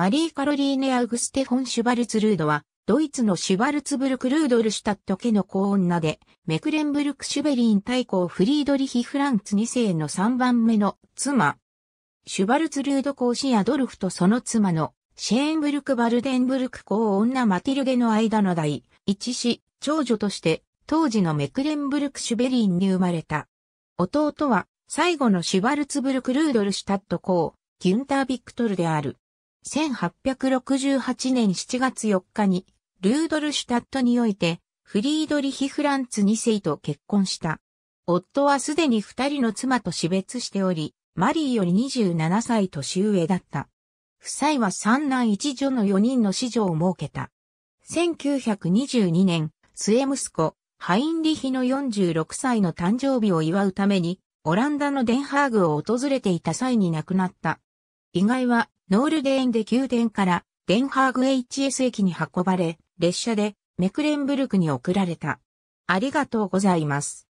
マリー・カロリーネ・アウグステフォン・シュバルツルードは、ドイツのシュバルツブルク・ルードルシュタット家の子女で、メクレンブルク・シュベリン大公フリードリヒ・フランツ2世の3番目の妻。シュバルツルード公子アドルフとその妻のシェーンブルク・バルデンブルク公女マティルゲの間の第一子、長女として、当時のメクレンブルク・シュベリンに生まれた。弟は、最後のシュバルツブルク・ルードルシュタット公、ギュンター・ビクトルである。1868年7月4日に、ルードルシュタットにおいて、フリードリヒ・フランツ2世と結婚した。夫はすでに二人の妻と死別しており、マリーより27歳年上だった。夫妻は三男一女の4人の子女を設けた。1922年、末息子、ハインリヒの46歳の誕生日を祝うために、オランダのデンハーグを訪れていた際に亡くなった。意外はノールデーンで宮殿からデンハーグ HS 駅に運ばれ、列車でメクレンブルクに送られた。ありがとうございます。